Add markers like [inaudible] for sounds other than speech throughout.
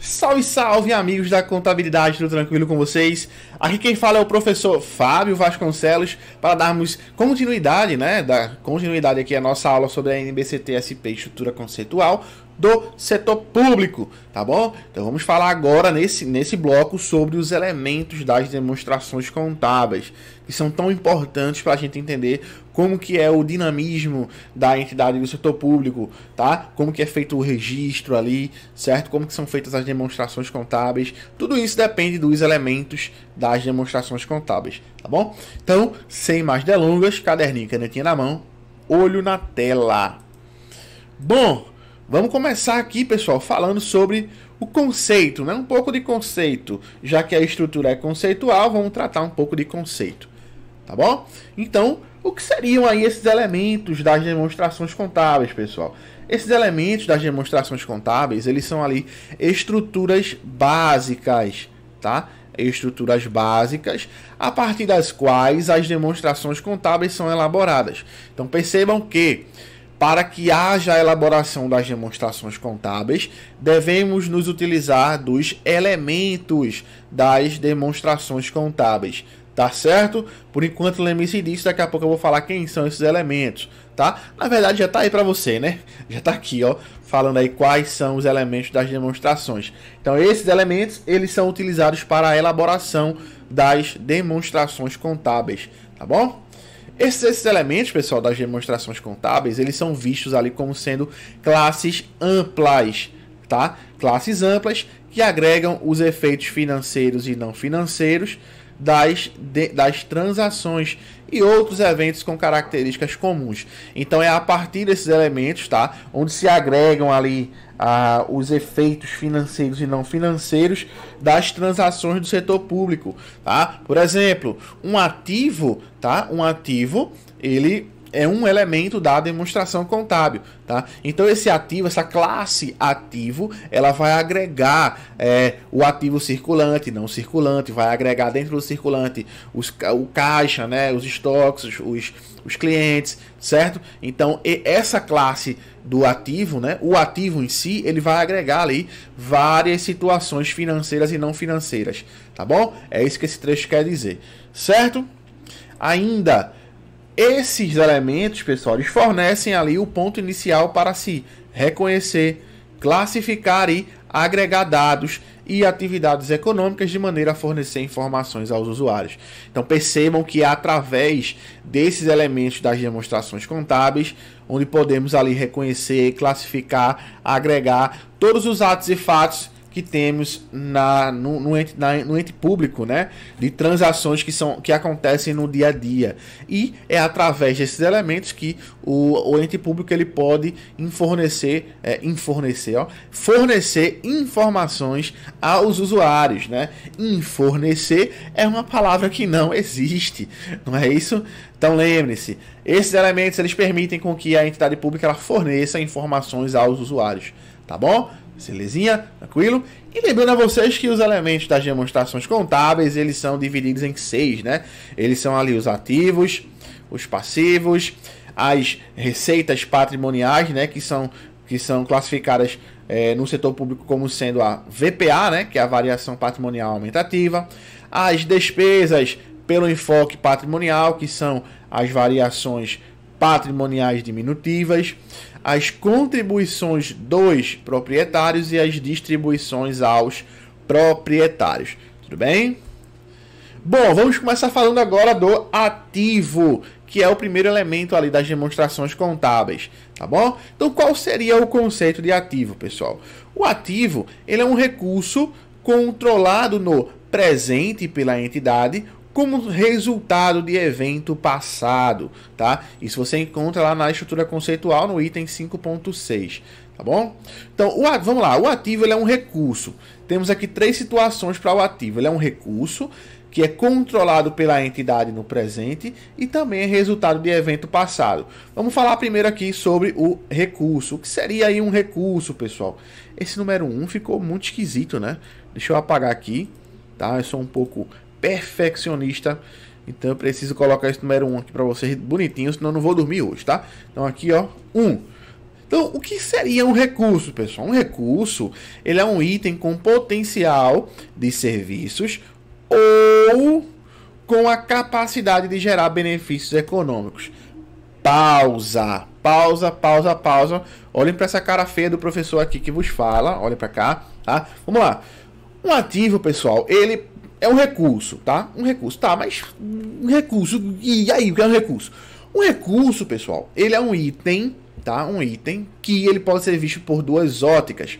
Salve, salve, amigos da contabilidade, tudo tranquilo com vocês? Aqui quem fala é o professor Fábio Vasconcelos, para darmos continuidade, né, da continuidade aqui a nossa aula sobre a NBCTSP Estrutura Conceitual do Setor Público, tá bom? Então vamos falar agora nesse, nesse bloco sobre os elementos das demonstrações contábeis, que são tão importantes para a gente entender como que é o dinamismo da entidade do setor público, tá? Como que é feito o registro ali, certo? Como que são feitas as demonstrações contábeis. Tudo isso depende dos elementos das demonstrações contábeis, tá bom? Então, sem mais delongas, caderninho canetinha na mão, olho na tela. Bom, vamos começar aqui, pessoal, falando sobre o conceito, né? Um pouco de conceito, já que a estrutura é conceitual, vamos tratar um pouco de conceito, tá bom? Então, o que seriam aí esses elementos das demonstrações contábeis, pessoal? Esses elementos das demonstrações contábeis, eles são ali estruturas básicas, tá? Estruturas básicas a partir das quais as demonstrações contábeis são elaboradas. Então percebam que para que haja a elaboração das demonstrações contábeis, devemos nos utilizar dos elementos das demonstrações contábeis, tá certo? Por enquanto lembre-se disso, daqui a pouco eu vou falar quem são esses elementos, tá? Na verdade já tá aí para você, né? [laughs] Já tá aqui, ó, falando aí quais são os elementos das demonstrações. Então esses elementos, eles são utilizados para a elaboração das demonstrações contábeis, tá bom? Esses, esses, elementos, pessoal, das demonstrações contábeis, eles são vistos ali como sendo classes amplas, tá? Classes amplas que agregam os efeitos financeiros e não financeiros das, de, das transações e outros eventos com características comuns. Então é a partir desses elementos, tá, onde se agregam ali ah, os efeitos financeiros e não financeiros das transações do setor público, tá? Por exemplo, um ativo, tá? Um ativo, ele é um elemento da demonstração contábil, tá? Então esse ativo, essa classe ativo, ela vai agregar é, o ativo circulante, não circulante, vai agregar dentro do circulante os, o caixa, né, os estoques, os, os clientes, certo? Então essa classe do ativo, né, o ativo em si, ele vai agregar ali várias situações financeiras e não financeiras, tá bom? É isso que esse trecho quer dizer, certo? Ainda esses elementos, pessoal, eles fornecem ali o ponto inicial para se reconhecer, classificar e agregar dados e atividades econômicas de maneira a fornecer informações aos usuários. Então percebam que é através desses elementos das demonstrações contábeis, onde podemos ali reconhecer, classificar, agregar todos os atos e fatos que temos na, no, no, ente, na, no ente público, né? De transações que, são, que acontecem no dia a dia. E é através desses elementos que o, o ente público ele pode fornecer, é, fornecer, ó, fornecer informações aos usuários, né? Infornecer é uma palavra que não existe, não é isso? Então lembre-se, esses elementos eles permitem com que a entidade pública ela forneça informações aos usuários, tá bom? Belezinha? Tranquilo? E lembrando a vocês que os elementos das demonstrações contábeis, eles são divididos em seis, né? Eles são ali os ativos, os passivos, as receitas patrimoniais, né? Que são, que são classificadas é, no setor público como sendo a VPA, né? Que é a variação patrimonial aumentativa. As despesas pelo enfoque patrimonial, que são as variações patrimoniais diminutivas, as contribuições dos proprietários e as distribuições aos proprietários. Tudo bem? Bom, vamos começar falando agora do ativo, que é o primeiro elemento ali das demonstrações contábeis, tá bom? Então, qual seria o conceito de ativo, pessoal? O ativo, ele é um recurso controlado no presente pela entidade como resultado de evento passado, tá? Isso você encontra lá na estrutura conceitual no item 5.6, tá bom? Então, o, vamos lá, o ativo é um recurso. Temos aqui três situações para o ativo. Ele é um recurso que é controlado pela entidade no presente e também é resultado de evento passado. Vamos falar primeiro aqui sobre o recurso. O que seria aí um recurso, pessoal? Esse número 1 um ficou muito esquisito, né? Deixa eu apagar aqui, tá? Eu é sou um pouco perfeccionista. Então eu preciso colocar esse número 1 um aqui para vocês bonitinho, senão eu não vou dormir hoje, tá? Então aqui, ó, 1. Um. Então, o que seria um recurso, pessoal? Um recurso, ele é um item com potencial de serviços ou com a capacidade de gerar benefícios econômicos. Pausa, pausa, pausa, pausa. Olhem para essa cara feia do professor aqui que vos fala. Olhem para cá, tá? Vamos lá. Um ativo, pessoal, ele é um recurso, tá? Um recurso, tá, mas um recurso, e aí, o que é um recurso? Um recurso, pessoal, ele é um item, tá? Um item que ele pode ser visto por duas óticas.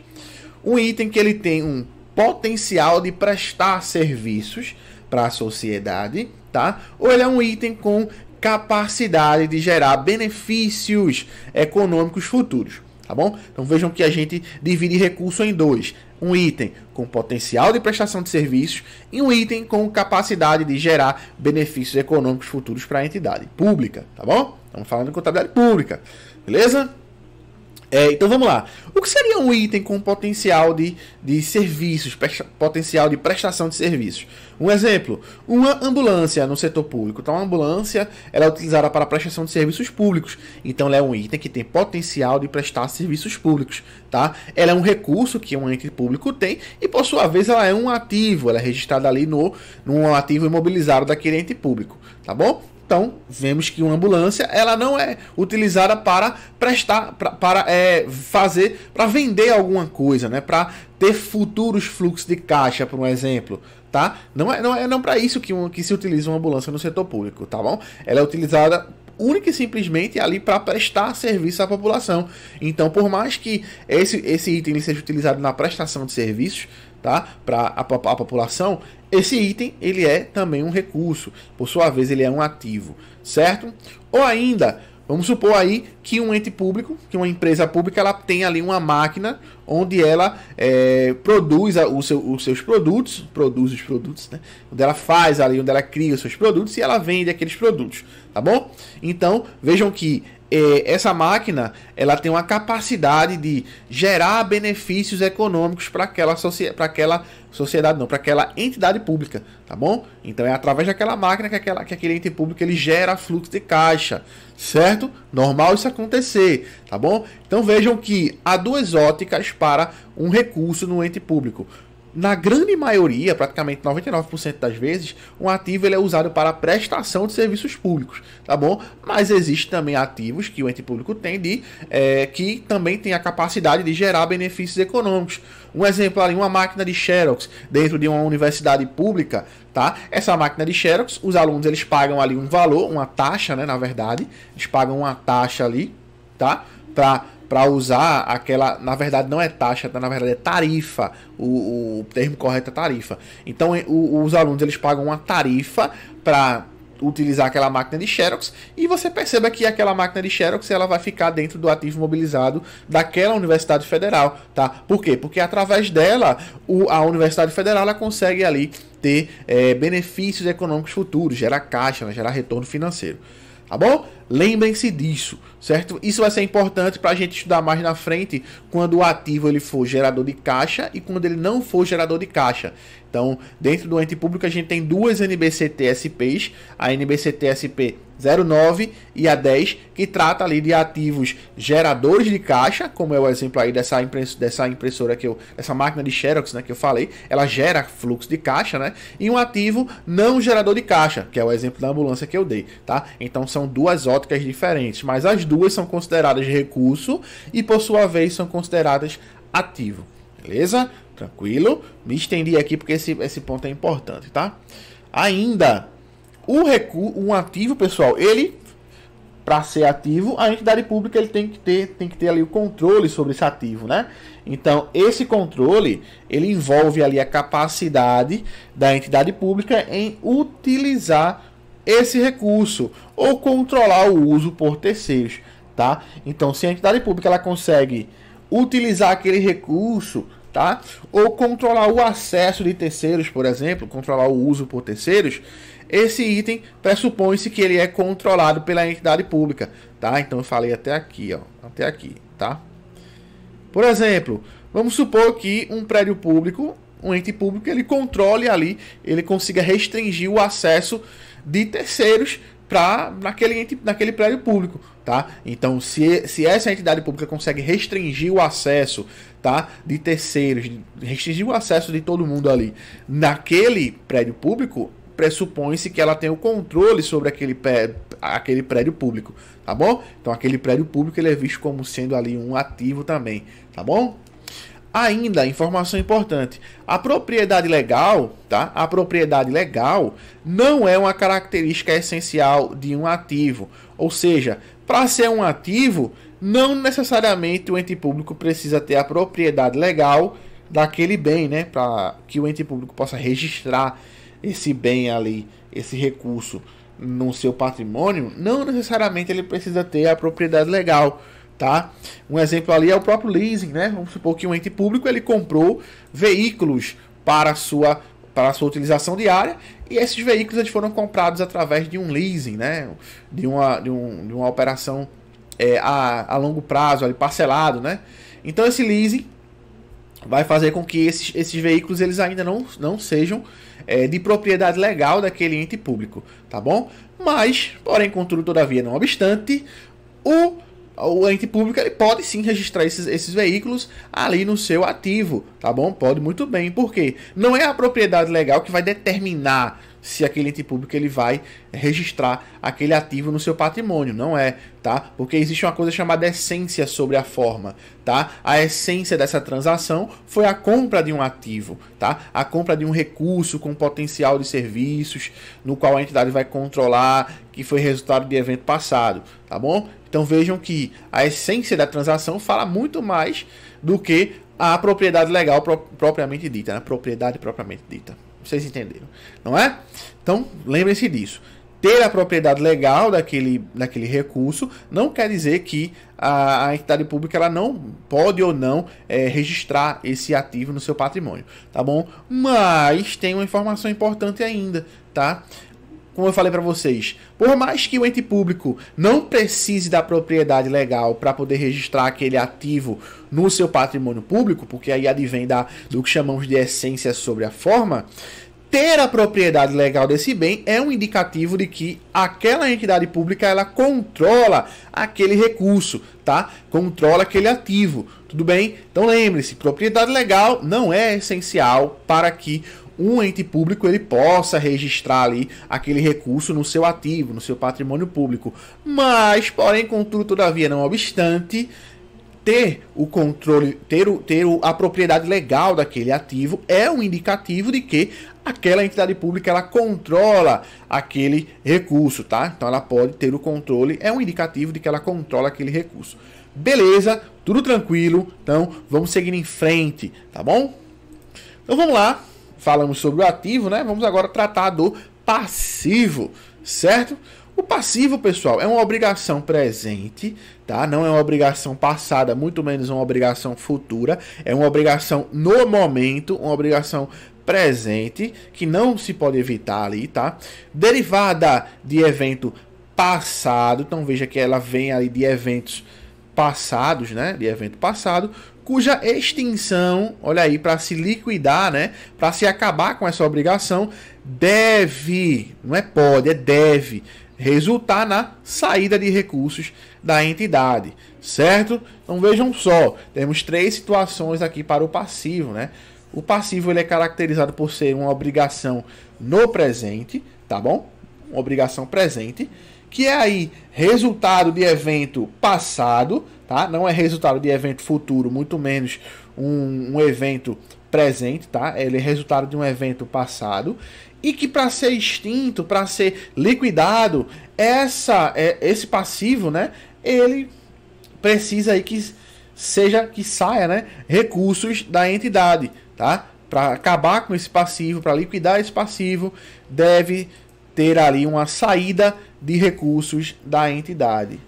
Um item que ele tem um potencial de prestar serviços para a sociedade, tá? Ou ele é um item com capacidade de gerar benefícios econômicos futuros, tá bom? Então vejam que a gente divide recurso em dois: um item com potencial de prestação de serviços e um item com capacidade de gerar benefícios econômicos futuros para a entidade pública, tá bom? Estamos falando de contabilidade pública, beleza? É, então vamos lá. O que seria um item com potencial de, de serviços, potencial de prestação de serviços? Um exemplo, uma ambulância no setor público. Então, a ambulância ela é utilizada para prestação de serviços públicos. Então, ela é um item que tem potencial de prestar serviços públicos. Tá? Ela é um recurso que um ente público tem e, por sua vez, ela é um ativo. Ela é registrada ali no, no ativo imobilizado daquele ente público. Tá bom? Então, vemos que uma ambulância ela não é utilizada para prestar, pra, para é, fazer, para vender alguma coisa, né? Para ter futuros fluxos de caixa, por um exemplo, tá? Não é não é não para isso que, um, que se utiliza uma ambulância no setor público, tá bom? Ela é utilizada única e simplesmente ali para prestar serviço à população. Então, por mais que esse, esse item seja utilizado na prestação de serviços, tá? Para a, a, população, esse item ele é também um recurso. Por sua vez, ele é um ativo, certo? Ou ainda Vamos supor aí que um ente público, que uma empresa pública, ela tem ali uma máquina onde ela é, produz a, seu, os seus produtos, produz os produtos, né? Onde ela faz ali, onde ela cria os seus produtos e ela vende aqueles produtos, tá bom? Então, vejam que é, essa máquina, ela tem uma capacidade de gerar benefícios econômicos para aquela, aquela sociedade, não, para aquela entidade pública, tá bom? Então, é através daquela máquina que, aquela, que aquele ente público, ele gera fluxo de caixa, certo? Normal isso acontecer, tá bom? Então vejam que há duas óticas para um recurso no ente público na grande maioria, praticamente 99% das vezes, um ativo ele é usado para prestação de serviços públicos, tá bom? Mas existem também ativos que o ente público tem de é, que também tem a capacidade de gerar benefícios econômicos. Um exemplo ali, uma máquina de xerox dentro de uma universidade pública, tá? Essa máquina de xerox, os alunos eles pagam ali um valor, uma taxa, né? Na verdade, eles pagam uma taxa ali, tá? Para para usar aquela. Na verdade, não é taxa, tá? na verdade é tarifa. O, o termo correto é tarifa. Então, o, os alunos eles pagam uma tarifa para utilizar aquela máquina de Xerox e você perceba que aquela máquina de Xerox ela vai ficar dentro do ativo mobilizado daquela Universidade Federal, tá? Por quê? Porque através dela o, a Universidade Federal ela consegue ali ter é, benefícios econômicos futuros, gerar caixa, né? gerar retorno financeiro tá bom? Lembrem-se disso, certo? Isso vai ser importante para a gente estudar mais na frente quando o ativo ele for gerador de caixa e quando ele não for gerador de caixa. Então, dentro do ente público a gente tem duas NBCTSPs, a NBCTSP 09 e a 10, que trata ali de ativos geradores de caixa, como é o exemplo aí dessa, impress dessa impressora que eu, essa máquina de Xerox, né, que eu falei, ela gera fluxo de caixa, né? E um ativo não gerador de caixa, que é o exemplo da ambulância que eu dei, tá? Então são duas óticas diferentes, mas as duas são consideradas recurso e por sua vez são consideradas ativo. Beleza? Tranquilo? Me estendi aqui porque esse, esse ponto é importante, tá? Ainda o recurso, um ativo, pessoal, ele para ser ativo, a entidade pública ele tem que ter, tem que ter ali o controle sobre esse ativo, né? Então, esse controle, ele envolve ali a capacidade da entidade pública em utilizar esse recurso ou controlar o uso por terceiros, tá? Então, se a entidade pública ela consegue utilizar aquele recurso tá? Ou controlar o acesso de terceiros, por exemplo, controlar o uso por terceiros, esse item pressupõe-se que ele é controlado pela entidade pública, tá? Então eu falei até aqui, ó, até aqui, tá? Por exemplo, vamos supor que um prédio público, um ente público, ele controle ali, ele consiga restringir o acesso de terceiros para naquele, naquele prédio público tá? Então, se, se essa entidade pública consegue restringir o acesso, tá, de terceiros, restringir o acesso de todo mundo ali naquele prédio público, pressupõe-se que ela tem o controle sobre aquele, aquele prédio público, tá bom? Então aquele prédio público ele é visto como sendo ali um ativo também, tá bom? Ainda, informação importante, a propriedade legal, tá? A propriedade legal não é uma característica essencial de um ativo, ou seja, para ser um ativo, não necessariamente o ente público precisa ter a propriedade legal daquele bem, né? Para que o ente público possa registrar esse bem ali, esse recurso no seu patrimônio, não necessariamente ele precisa ter a propriedade legal, tá? Um exemplo ali é o próprio leasing, né? Vamos supor que um ente público ele comprou veículos para sua para tá sua utilização diária e esses veículos eles foram comprados através de um leasing, né? de, uma, de, um, de uma operação é, a, a longo prazo, ali, parcelado. Né? Então esse leasing vai fazer com que esses, esses veículos eles ainda não, não sejam é, de propriedade legal daquele ente público, tá bom? Mas, porém, contudo, todavia, não obstante, o o ente público ele pode sim registrar esses, esses veículos ali no seu ativo, tá bom? Pode muito bem, porque não é a propriedade legal que vai determinar se aquele ente público ele vai registrar aquele ativo no seu patrimônio, não é, tá? Porque existe uma coisa chamada essência sobre a forma, tá? A essência dessa transação foi a compra de um ativo, tá? A compra de um recurso com potencial de serviços no qual a entidade vai controlar que foi resultado de evento passado, tá bom? Então vejam que a essência da transação fala muito mais do que a propriedade legal pro propriamente dita, né? propriedade propriamente dita. Vocês entenderam, não é? Então lembrem-se disso. Ter a propriedade legal daquele, daquele recurso não quer dizer que a, a entidade pública ela não pode ou não é, registrar esse ativo no seu patrimônio, tá bom? Mas tem uma informação importante ainda, tá? como eu falei para vocês, por mais que o ente público não precise da propriedade legal para poder registrar aquele ativo no seu patrimônio público, porque aí advém da, do que chamamos de essência sobre a forma, ter a propriedade legal desse bem é um indicativo de que aquela entidade pública ela controla aquele recurso, tá? Controla aquele ativo. Tudo bem? Então lembre-se, propriedade legal não é essencial para que um ente público ele possa registrar ali aquele recurso no seu ativo, no seu patrimônio público. Mas, porém, contudo, todavia, não obstante, ter o controle, ter, o, ter a propriedade legal daquele ativo é um indicativo de que aquela entidade pública ela controla aquele recurso, tá? Então ela pode ter o controle, é um indicativo de que ela controla aquele recurso. Beleza, tudo tranquilo, então vamos seguir em frente, tá bom? Então vamos lá, falamos sobre o ativo, né? Vamos agora tratar do passivo, certo? O passivo, pessoal, é uma obrigação presente, tá? Não é uma obrigação passada, muito menos uma obrigação futura. É uma obrigação no momento, uma obrigação presente que não se pode evitar ali, tá? Derivada de evento passado, então veja que ela vem ali de eventos passados, né? De evento passado, cuja extinção, olha aí, para se liquidar, né, para se acabar com essa obrigação, deve, não é pode, é deve resultar na saída de recursos da entidade, certo? Então vejam só, temos três situações aqui para o passivo, né? O passivo ele é caracterizado por ser uma obrigação no presente, tá bom? Uma obrigação presente que é aí resultado de evento passado, tá? Não é resultado de evento futuro, muito menos um, um evento presente, tá? Ele é resultado de um evento passado e que para ser extinto, para ser liquidado, essa é, esse passivo, né? Ele precisa aí que seja que saia, né? Recursos da entidade, tá? Para acabar com esse passivo, para liquidar esse passivo, deve ter ali uma saída de recursos da entidade.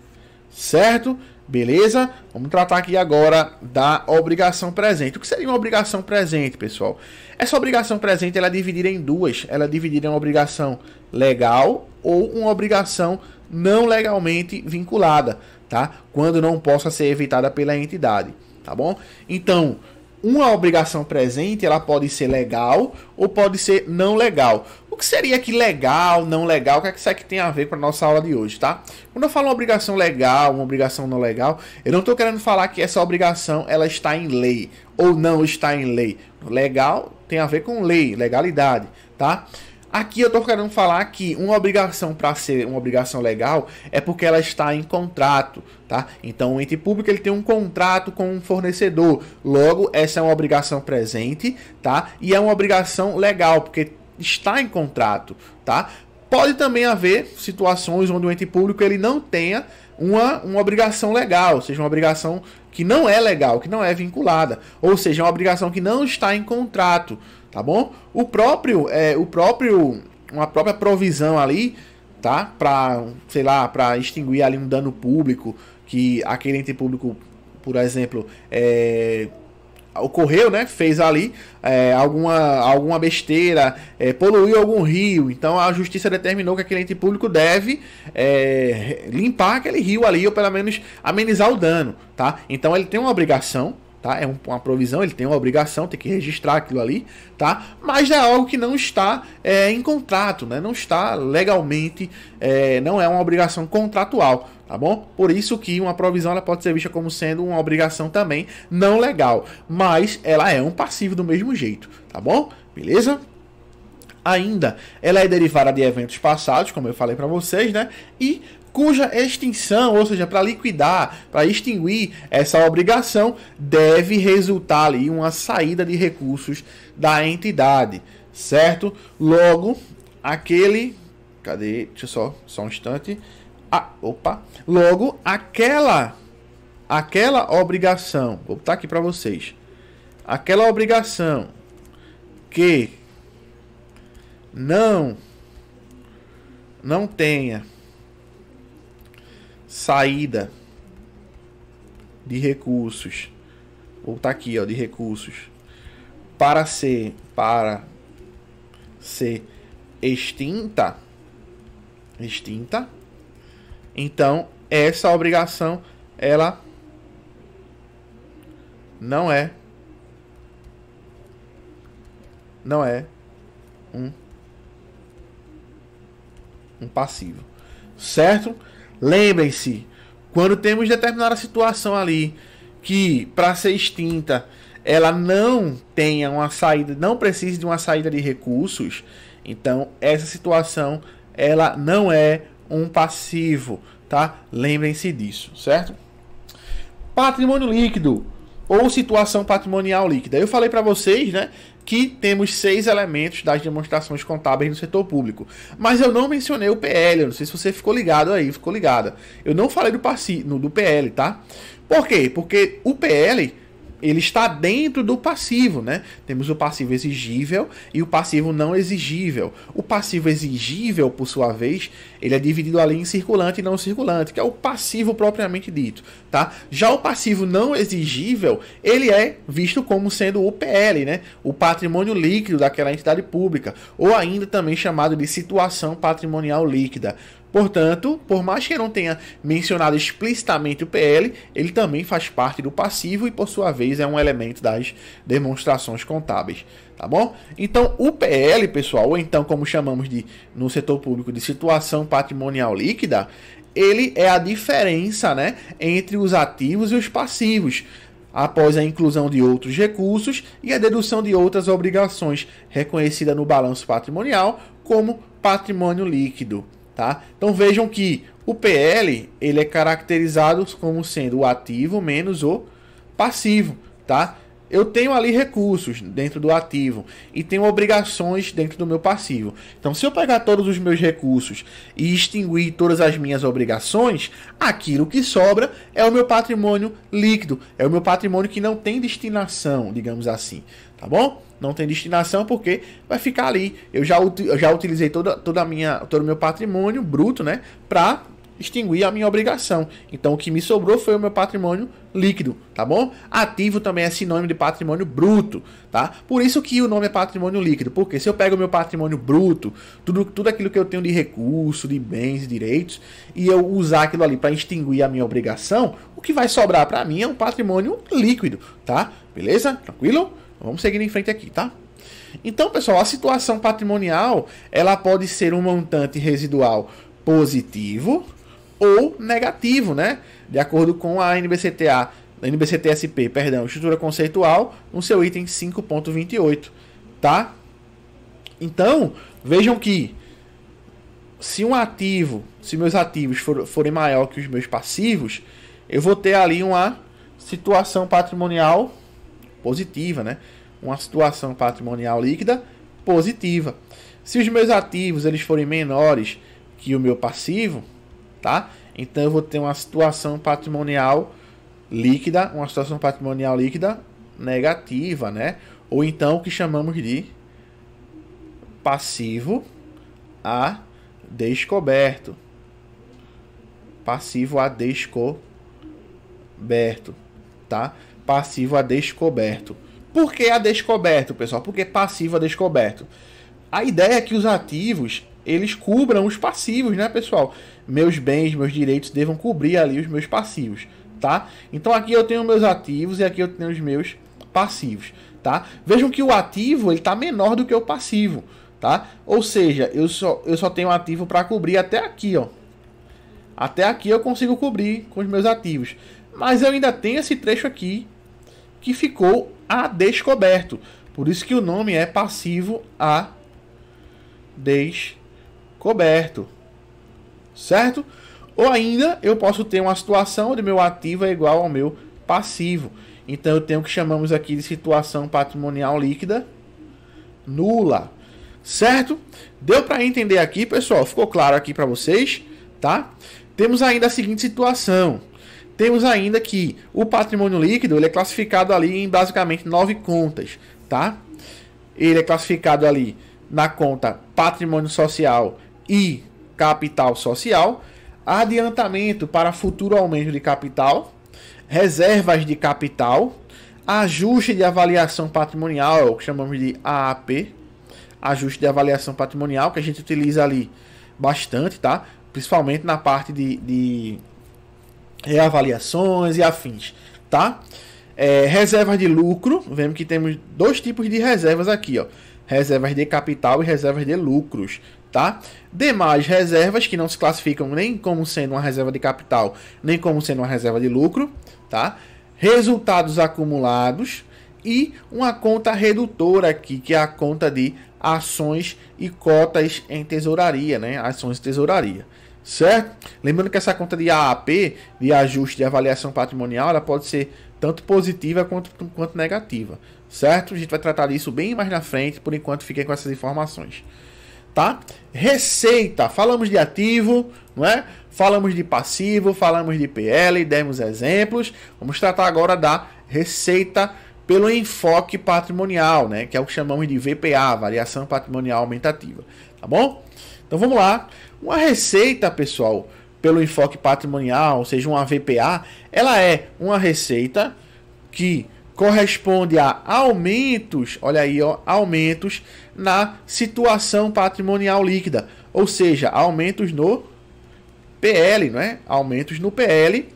Certo? Beleza? Vamos tratar aqui agora da obrigação presente. O que seria uma obrigação presente, pessoal? Essa obrigação presente ela é dividida em duas. Ela é dividida em uma obrigação legal ou uma obrigação não legalmente vinculada, tá? Quando não possa ser evitada pela entidade, tá bom? Então, uma obrigação presente, ela pode ser legal ou pode ser não legal. O que seria que legal, não legal, o que é que isso aqui tem a ver com a nossa aula de hoje, tá? Quando eu falo uma obrigação legal, uma obrigação não legal, eu não estou querendo falar que essa obrigação ela está em lei ou não está em lei. Legal tem a ver com lei, legalidade, tá? Aqui eu estou querendo falar que uma obrigação para ser uma obrigação legal é porque ela está em contrato, tá? Então o ente público ele tem um contrato com um fornecedor. Logo, essa é uma obrigação presente, tá? E é uma obrigação legal, porque está em contrato, tá? Pode também haver situações onde o ente público ele não tenha uma, uma obrigação legal, ou seja, uma obrigação que não é legal, que não é vinculada, ou seja, é uma obrigação que não está em contrato, tá bom? O próprio, é, o próprio, uma própria provisão ali, tá? Para, sei lá, para extinguir ali um dano público que aquele ente público, por exemplo, é, ocorreu, né? Fez ali é, alguma, alguma besteira, é, poluiu algum rio. Então a justiça determinou que aquele ente público deve é, limpar aquele rio ali, ou pelo menos amenizar o dano, tá? Então ele tem uma obrigação tá? É uma provisão, ele tem uma obrigação, tem que registrar aquilo ali, tá? Mas é algo que não está é, em contrato, né? Não está legalmente, é, não é uma obrigação contratual, tá bom? Por isso que uma provisão ela pode ser vista como sendo uma obrigação também não legal, mas ela é um passivo do mesmo jeito, tá bom? Beleza? Ainda, ela é derivada de eventos passados, como eu falei para vocês, né? E cuja extinção, ou seja, para liquidar, para extinguir essa obrigação, deve resultar ali uma saída de recursos da entidade, certo? Logo, aquele. Cadê? Deixa eu só, só um instante. Ah, opa! Logo, aquela. Aquela obrigação, vou botar aqui para vocês. Aquela obrigação que não não tenha saída de recursos, ou tá aqui, ó, de recursos, para ser, para ser extinta, extinta, então essa obrigação, ela não é, não é um, um passivo, certo? Lembrem-se, quando temos determinada situação ali que para ser extinta ela não tenha uma saída, não precise de uma saída de recursos, então essa situação ela não é um passivo, tá? Lembrem-se disso, certo? Patrimônio líquido ou situação patrimonial líquida. Eu falei para vocês, né, que temos seis elementos das demonstrações contábeis no setor público. Mas eu não mencionei o PL, eu não sei se você ficou ligado aí, ficou ligada. Eu não falei do, passi no, do PL, tá? Por quê? Porque o PL ele está dentro do passivo, né? Temos o passivo exigível e o passivo não exigível. O passivo exigível, por sua vez, ele é dividido ali em circulante e não circulante, que é o passivo propriamente dito, tá? Já o passivo não exigível, ele é visto como sendo o PL, né? O patrimônio líquido daquela entidade pública, ou ainda também chamado de situação patrimonial líquida. Portanto, por mais que não tenha mencionado explicitamente o PL, ele também faz parte do passivo e, por sua vez, é um elemento das demonstrações contábeis. Tá bom? Então, o PL, pessoal, ou então como chamamos de no setor público de situação patrimonial líquida, ele é a diferença né, entre os ativos e os passivos após a inclusão de outros recursos e a dedução de outras obrigações reconhecida no balanço patrimonial como patrimônio líquido. Tá? Então vejam que o PL ele é caracterizado como sendo o ativo menos o passivo. Tá? Eu tenho ali recursos dentro do ativo e tenho obrigações dentro do meu passivo. Então, se eu pegar todos os meus recursos e extinguir todas as minhas obrigações, aquilo que sobra é o meu patrimônio líquido, é o meu patrimônio que não tem destinação, digamos assim, tá bom? não tem destinação porque vai ficar ali. Eu já, eu já utilizei toda, toda a minha, todo o meu patrimônio bruto, né, para extinguir a minha obrigação. Então o que me sobrou foi o meu patrimônio líquido, tá bom? Ativo também é sinônimo de patrimônio bruto, tá? Por isso que o nome é patrimônio líquido, porque se eu pego o meu patrimônio bruto, tudo, tudo aquilo que eu tenho de recurso, de bens, direitos, e eu usar aquilo ali para extinguir a minha obrigação, o que vai sobrar para mim é um patrimônio líquido, tá? Beleza? Tranquilo? Vamos seguir em frente aqui, tá? Então, pessoal, a situação patrimonial ela pode ser um montante residual positivo ou negativo, né? De acordo com a NBCTA, NBCTSP, perdão, estrutura conceitual, no seu item 5.28, tá? Então, vejam que se um ativo, se meus ativos for, forem maior que os meus passivos, eu vou ter ali uma situação patrimonial positiva, né? Uma situação patrimonial líquida positiva. Se os meus ativos eles forem menores que o meu passivo, tá? Então eu vou ter uma situação patrimonial líquida, uma situação patrimonial líquida negativa, né? Ou então o que chamamos de passivo a descoberto. Passivo a descoberto, tá? passivo a descoberto. Por que a descoberto, pessoal? Porque passivo a descoberto. A ideia é que os ativos eles cubram os passivos, né, pessoal? Meus bens, meus direitos devam cobrir ali os meus passivos, tá? Então aqui eu tenho meus ativos e aqui eu tenho os meus passivos, tá? Vejam que o ativo ele está menor do que o passivo, tá? Ou seja, eu só eu só tenho ativo para cobrir até aqui, ó. Até aqui eu consigo cobrir com os meus ativos, mas eu ainda tenho esse trecho aqui que ficou a descoberto. Por isso que o nome é passivo a descoberto. Certo? Ou ainda eu posso ter uma situação onde meu ativo é igual ao meu passivo. Então eu tenho o que chamamos aqui de situação patrimonial líquida nula. Certo? Deu para entender aqui, pessoal? Ficou claro aqui para vocês, tá? Temos ainda a seguinte situação. Temos ainda que o patrimônio líquido ele é classificado ali em basicamente nove contas, tá? Ele é classificado ali na conta patrimônio social e capital social, adiantamento para futuro aumento de capital, reservas de capital, ajuste de avaliação patrimonial, é que chamamos de AAP, ajuste de avaliação patrimonial, que a gente utiliza ali bastante, tá? Principalmente na parte de, de reavaliações é, e afins, tá? É, reservas de lucro, vemos que temos dois tipos de reservas aqui, ó. Reservas de capital e reservas de lucros, tá? Demais reservas que não se classificam nem como sendo uma reserva de capital, nem como sendo uma reserva de lucro, tá? Resultados acumulados e uma conta redutora aqui, que é a conta de ações e cotas em tesouraria, né? Ações e tesouraria. Certo? Lembrando que essa conta de AAP, de ajuste de avaliação patrimonial, ela pode ser tanto positiva quanto, quanto negativa. Certo? A gente vai tratar disso bem mais na frente. Por enquanto, fiquem com essas informações. Tá? Receita. Falamos de ativo, não é? Falamos de passivo, falamos de PL, demos exemplos. Vamos tratar agora da receita pelo enfoque patrimonial, né? Que é o que chamamos de VPA, variação patrimonial aumentativa, tá bom? Então vamos lá. Uma receita, pessoal, pelo enfoque patrimonial, ou seja, uma VPA, ela é uma receita que corresponde a aumentos, olha aí, ó, aumentos na situação patrimonial líquida, ou seja, aumentos no PL, não é? Aumentos no PL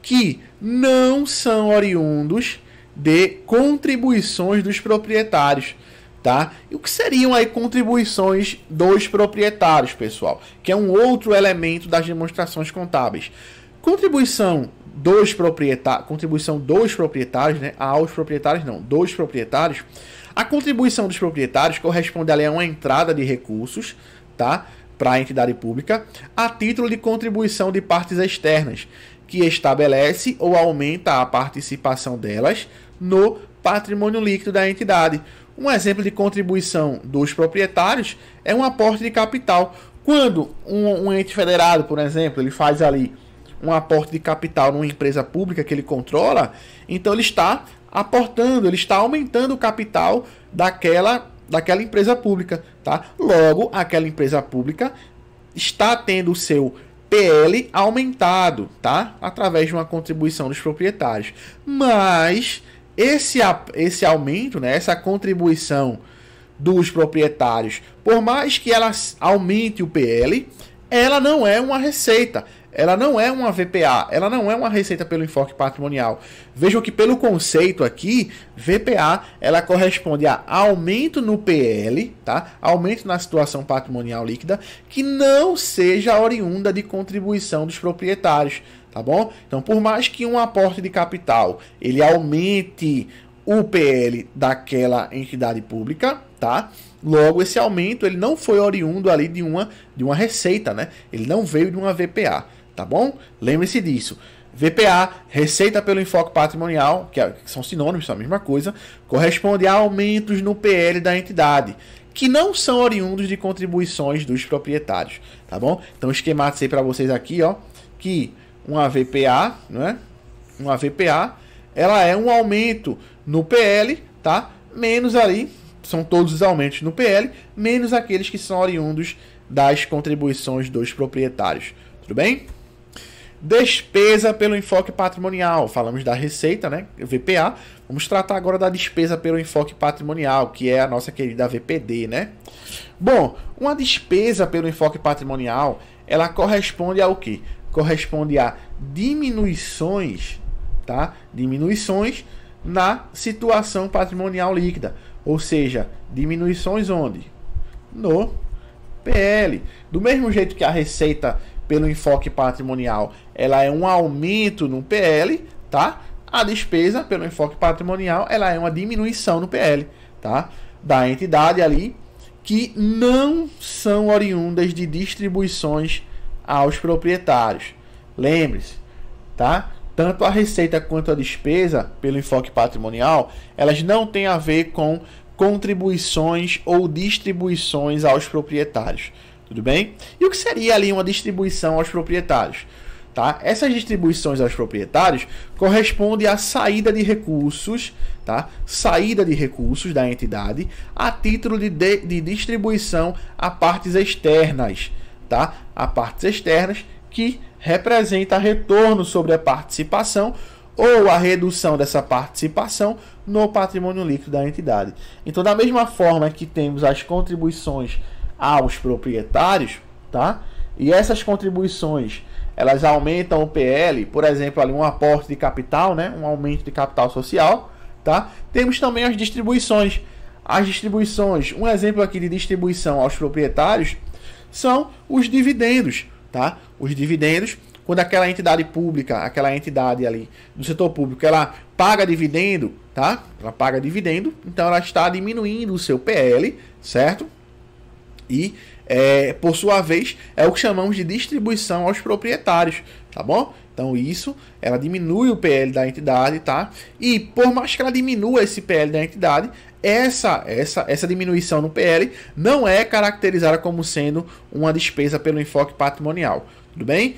que não são oriundos de contribuições dos proprietários tá? E o que seriam aí contribuições dos proprietários, pessoal, que é um outro elemento das demonstrações contábeis. Contribuição dos proprietários, contribuição dos proprietários, né? Aos ah, proprietários não, dos proprietários. A contribuição dos proprietários corresponde ali a uma entrada de recursos, tá? Para a entidade pública, a título de contribuição de partes externas, que estabelece ou aumenta a participação delas no patrimônio líquido da entidade um exemplo de contribuição dos proprietários é um aporte de capital. Quando um, um ente federado, por exemplo, ele faz ali um aporte de capital numa empresa pública que ele controla, então ele está aportando, ele está aumentando o capital daquela daquela empresa pública, tá? Logo, aquela empresa pública está tendo o seu PL aumentado, tá? Através de uma contribuição dos proprietários. Mas esse, esse aumento, né, essa contribuição dos proprietários, por mais que ela aumente o PL, ela não é uma receita, ela não é uma VPA, ela não é uma receita pelo enfoque patrimonial. Vejam que pelo conceito aqui, VPA, ela corresponde a aumento no PL, tá? Aumento na situação patrimonial líquida que não seja oriunda de contribuição dos proprietários tá bom? Então, por mais que um aporte de capital ele aumente o PL daquela entidade pública, tá? Logo, esse aumento ele não foi oriundo ali de uma, de uma receita, né? Ele não veio de uma VPA, tá bom? Lembre-se disso. VPA, Receita pelo Enfoque Patrimonial, que, é, são sinônimos, são a mesma coisa, corresponde a aumentos no PL da entidade, que não são oriundos de contribuições dos proprietários, tá bom? Então esquematizei para vocês aqui, ó, que uma VPA, né? Uma VPA, ela é um aumento no PL, tá? Menos ali, são todos os aumentos no PL, menos aqueles que são oriundos das contribuições dos proprietários. Tudo bem? Despesa pelo enfoque patrimonial. Falamos da receita, né? VPA. Vamos tratar agora da despesa pelo enfoque patrimonial, que é a nossa querida VPD, né? Bom, uma despesa pelo enfoque patrimonial, ela corresponde ao que? corresponde a diminuições, tá? Diminuições na situação patrimonial líquida, ou seja, diminuições onde? No PL. Do mesmo jeito que a receita pelo enfoque patrimonial, ela é um aumento no PL, tá? A despesa pelo enfoque patrimonial, ela é uma diminuição no PL, tá? Da entidade ali que não são oriundas de distribuições aos proprietários. Lembre-se, tá? Tanto a receita quanto a despesa, pelo enfoque patrimonial, elas não têm a ver com contribuições ou distribuições aos proprietários. Tudo bem? E o que seria ali uma distribuição aos proprietários? Tá? Essas distribuições aos proprietários correspondem à saída de recursos, tá? saída de recursos da entidade a título de, de, de distribuição a partes externas, tá? a partes externas, que representa retorno sobre a participação ou a redução dessa participação no patrimônio líquido da entidade. Então, da mesma forma que temos as contribuições aos proprietários, tá? E essas contribuições, elas aumentam o PL, por exemplo, ali um aporte de capital, né? Um aumento de capital social, tá? Temos também as distribuições. As distribuições, um exemplo aqui de distribuição aos proprietários são os dividendos, tá? Os dividendos, quando aquela entidade pública, aquela entidade ali do setor público, ela paga dividendo, tá? Ela paga dividendo, então ela está diminuindo o seu PL, certo? E é, por sua vez, é o que chamamos de distribuição aos proprietários, tá bom? Então isso, ela diminui o PL da entidade, tá? E por mais que ela diminua esse PL da entidade, essa, essa, essa diminuição no PL não é caracterizada como sendo uma despesa pelo enfoque patrimonial. Tudo bem?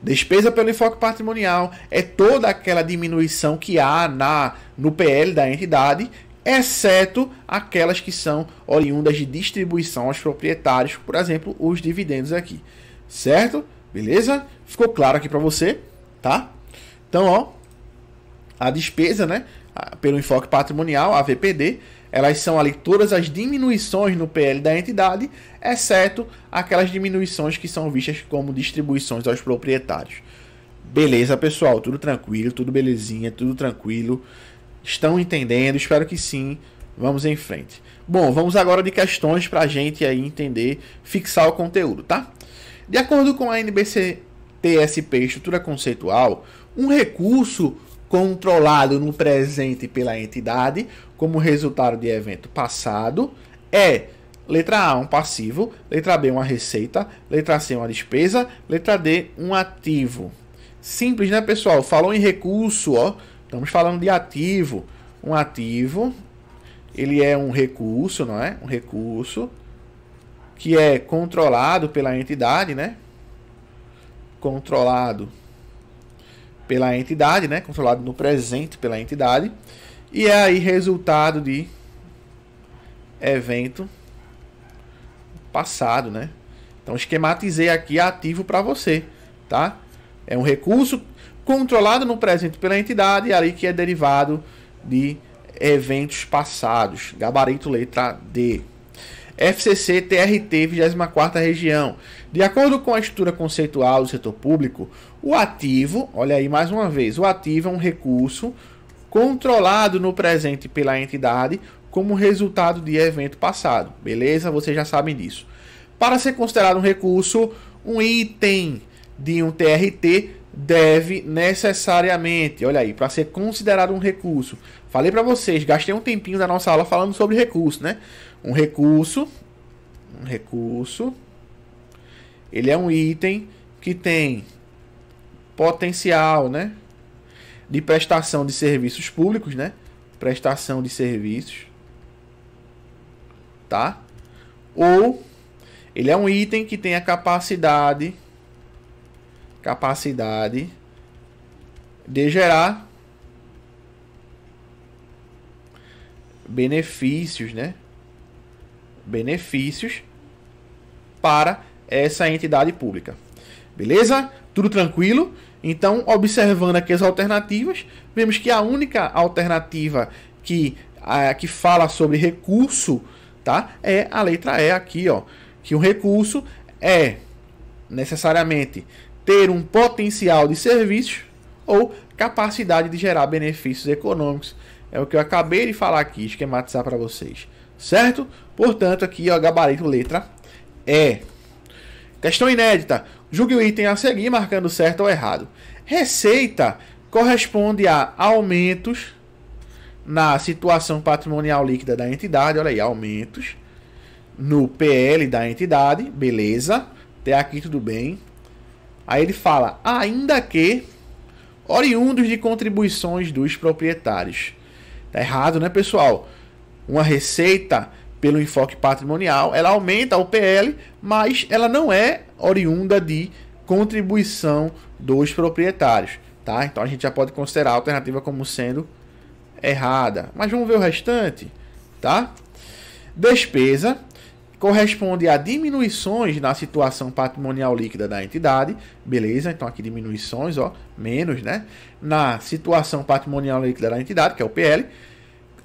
Despesa pelo enfoque patrimonial é toda aquela diminuição que há na, no PL da entidade, exceto aquelas que são oriundas de distribuição aos proprietários, por exemplo, os dividendos aqui. Certo? Beleza? Ficou claro aqui para você, tá? Então, ó, a despesa, né, pelo enfoque patrimonial, a VPD, elas são ali todas as diminuições no PL da entidade, exceto aquelas diminuições que são vistas como distribuições aos proprietários. Beleza, pessoal? Tudo tranquilo, tudo belezinha, tudo tranquilo. Estão entendendo? Espero que sim. Vamos em frente. Bom, vamos agora de questões para a gente aí entender, fixar o conteúdo, tá? De acordo com a NBC TSP Estrutura Conceitual, um recurso controlado no presente pela entidade, como resultado de evento passado, é letra A um passivo, letra B uma receita, letra C uma despesa, letra D um ativo. Simples, né, pessoal? Falou em recurso, ó. Estamos falando de ativo. Um ativo, ele é um recurso, não é? Um recurso que é controlado pela entidade, né? Controlado pela entidade, né? Controlado no presente pela entidade. E é aí resultado de evento passado, né? Então esquematizei aqui ativo para você, tá? É um recurso controlado no presente pela entidade e ali que é derivado de eventos passados. Gabarito letra D. FCC TRT 24 região. De acordo com a estrutura conceitual do setor público, o ativo, olha aí mais uma vez, o ativo é um recurso controlado no presente pela entidade como resultado de evento passado. Beleza? Vocês já sabem disso. Para ser considerado um recurso, um item de um TRT deve necessariamente, olha aí, para ser considerado um recurso. Falei para vocês, gastei um tempinho da nossa aula falando sobre recurso, né? Um recurso, um recurso, ele é um item que tem potencial, né? De prestação de serviços públicos, né? Prestação de serviços. Tá? Ou ele é um item que tem a capacidade capacidade de gerar benefícios, né? Benefícios para essa entidade pública. Beleza? tudo tranquilo. Então, observando aqui as alternativas, vemos que a única alternativa que, a, que fala sobre recurso tá, é a letra E aqui, ó, que o recurso é necessariamente ter um potencial de serviços ou capacidade de gerar benefícios econômicos. É o que eu acabei de falar aqui, esquematizar para vocês, certo? Portanto, aqui ó, gabarito letra E. Questão inédita. Julgue o item a seguir marcando certo ou errado. Receita corresponde a aumentos na situação patrimonial líquida da entidade. Olha aí, aumentos no PL da entidade. Beleza. Até aqui tudo bem. Aí ele fala, ainda que oriundos de contribuições dos proprietários. Tá errado, né, pessoal? Uma receita pelo enfoque patrimonial, ela aumenta o PL, mas ela não é oriunda de contribuição dos proprietários, tá? Então a gente já pode considerar a alternativa como sendo errada. Mas vamos ver o restante, tá? Despesa corresponde a diminuições na situação patrimonial líquida da entidade, beleza? Então aqui diminuições, ó, menos, né? Na situação patrimonial líquida da entidade, que é o PL,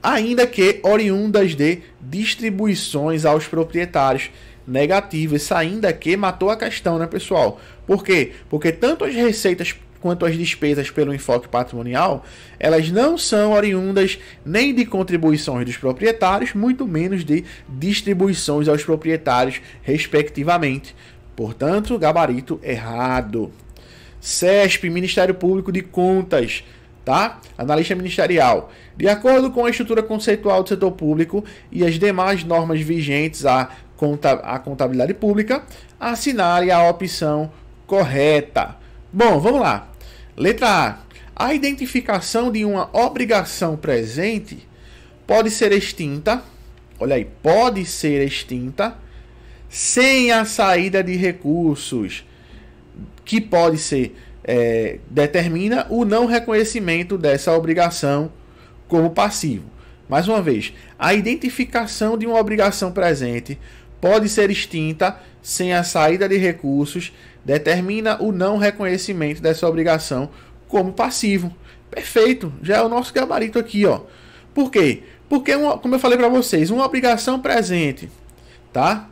ainda que oriundas de distribuições aos proprietários negativas, ainda que matou a questão, né, pessoal? Por quê? Porque tanto as receitas quanto as despesas pelo enfoque patrimonial, elas não são oriundas nem de contribuições dos proprietários, muito menos de distribuições aos proprietários, respectivamente. Portanto, gabarito errado. CESP, Ministério Público de Contas, tá? Analista ministerial. De acordo com a estrutura conceitual do setor público e as demais normas vigentes à, conta, à contabilidade pública, assinale a opção correta. Bom, vamos lá. Letra A. A identificação de uma obrigação presente pode ser extinta. Olha aí, pode ser extinta sem a saída de recursos, que pode ser é, determina o não reconhecimento dessa obrigação como passivo. Mais uma vez, a identificação de uma obrigação presente pode ser extinta sem a saída de recursos, determina o não reconhecimento dessa obrigação como passivo. Perfeito, já é o nosso gabarito aqui, ó. Por quê? Porque uma, como eu falei para vocês, uma obrigação presente, tá?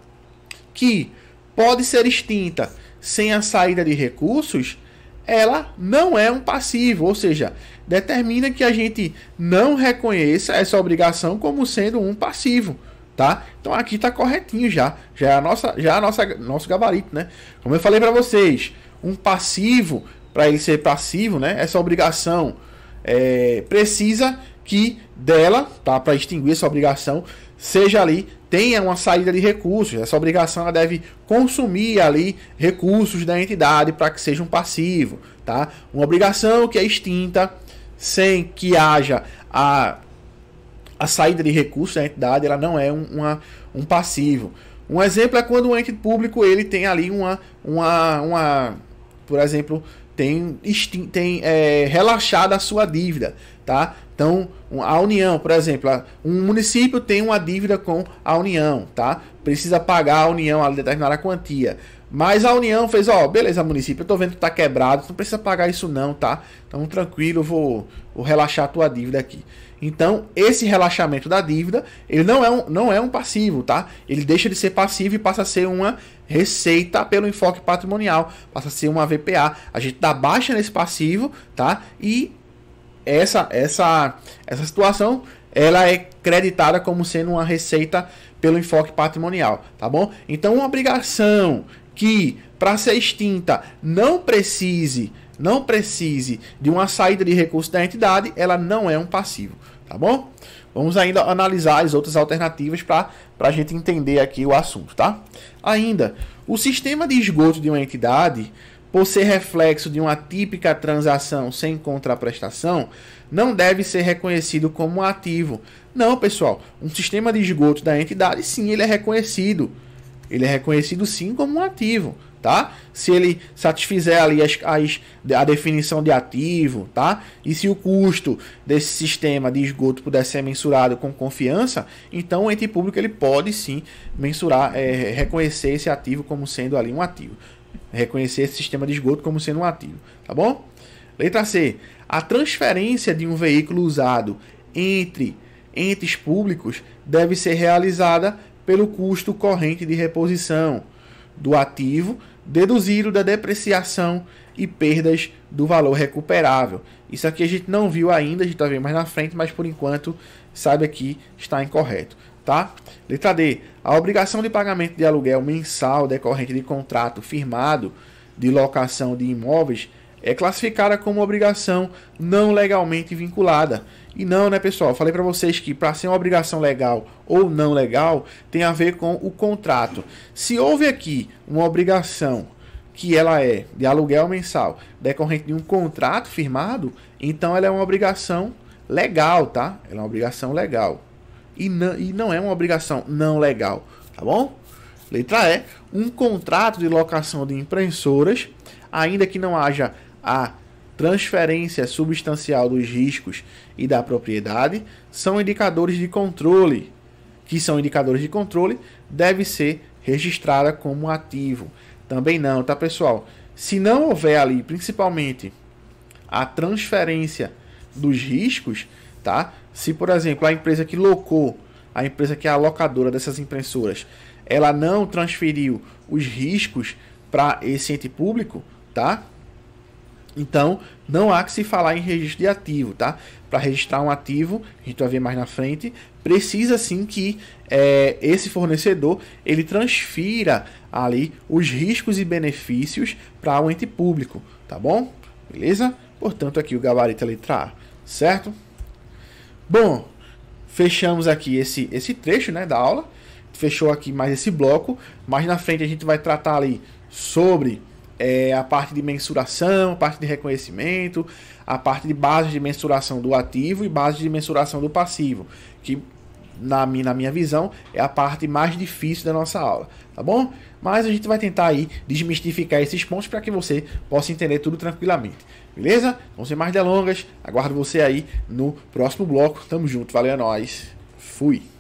Que pode ser extinta sem a saída de recursos, ela não é um passivo, ou seja, determina que a gente não reconheça essa obrigação como sendo um passivo, tá? Então aqui está corretinho já, já é a nossa, já é a nossa, nosso gabarito, né? Como eu falei para vocês, um passivo para ele ser passivo, né? Essa obrigação é, precisa que dela, tá? Para extinguir essa obrigação seja ali, tenha uma saída de recursos. Essa obrigação ela deve consumir ali recursos da entidade para que seja um passivo, tá? Uma obrigação que é extinta sem que haja a, a saída de recursos da entidade, ela não é um, uma, um passivo. Um exemplo é quando o ente público ele tem ali uma, uma, uma por exemplo, tem, tem é, relaxado a sua dívida, tá? Então, a União, por exemplo, um município tem uma dívida com a União, tá? Precisa pagar a União a determinada quantia. Mas a União fez, ó, beleza, município, eu tô vendo que tá quebrado, não precisa pagar isso não, tá? Então tranquilo, vou, vou relaxar a tua dívida aqui. Então, esse relaxamento da dívida, ele não é, um, não é um passivo, tá? Ele deixa de ser passivo e passa a ser uma receita pelo enfoque patrimonial, passa a ser uma VPA. A gente dá baixa nesse passivo, tá? E essa essa essa situação, ela é creditada como sendo uma receita pelo enfoque patrimonial, tá bom? Então, uma obrigação que para ser extinta não precise, não precise de uma saída de recurso da entidade, ela não é um passivo, tá bom? Vamos ainda analisar as outras alternativas para a gente entender aqui o assunto, tá? Ainda, o sistema de esgoto de uma entidade, por ser reflexo de uma típica transação sem contraprestação, não deve ser reconhecido como ativo. Não, pessoal, um sistema de esgoto da entidade, sim, ele é reconhecido ele é reconhecido sim como um ativo, tá? Se ele satisfizer ali as, as, a definição de ativo, tá? E se o custo desse sistema de esgoto puder ser mensurado com confiança, então o ente público ele pode sim mensurar, é, reconhecer esse ativo como sendo ali um ativo. Reconhecer esse sistema de esgoto como sendo um ativo, tá bom? Letra C. A transferência de um veículo usado entre entes públicos deve ser realizada pelo custo corrente de reposição do ativo, deduzido da depreciação e perdas do valor recuperável. Isso aqui a gente não viu ainda, a gente tá vendo mais na frente, mas por enquanto, sabe aqui, está incorreto. Tá? Letra D. A obrigação de pagamento de aluguel mensal decorrente de contrato firmado de locação de imóveis é classificada como obrigação não legalmente vinculada. E não, né, pessoal? Falei para vocês que para ser uma obrigação legal ou não legal tem a ver com o contrato. Se houve aqui uma obrigação que ela é de aluguel mensal decorrente de um contrato firmado, então ela é uma obrigação legal, tá? Ela é uma obrigação legal. E não, e não é uma obrigação não legal, tá bom? Letra E, um contrato de locação de impressoras ainda que não haja a transferência substancial dos riscos e da propriedade são indicadores de controle, que são indicadores de controle, deve ser registrada como ativo. Também não, tá pessoal? Se não houver ali, principalmente, a transferência dos riscos, tá? Se, por exemplo, a empresa que locou, a empresa que é a locadora dessas impressoras, ela não transferiu os riscos para esse ente público, tá? Então, não há que se falar em registro de ativo, tá? Para registrar um ativo, a gente vai ver mais na frente, precisa sim que é, esse fornecedor ele transfira ali os riscos e benefícios para o um ente público, tá bom? Beleza? Portanto, aqui o gabarito é letra A, certo? Bom, fechamos aqui esse, esse trecho né, da aula. Fechou aqui mais esse bloco. Mais na frente a gente vai tratar ali sobre é, a parte de mensuração, a parte de reconhecimento, a parte de base de mensuração do ativo e base de mensuração do passivo, que na minha, na minha visão é a parte mais difícil da nossa aula, tá bom? Mas a gente vai tentar aí desmistificar esses pontos para que você possa entender tudo tranquilamente, beleza? Não sem mais delongas, aguardo você aí no próximo bloco. Tamo junto, valeu, é nóis, fui!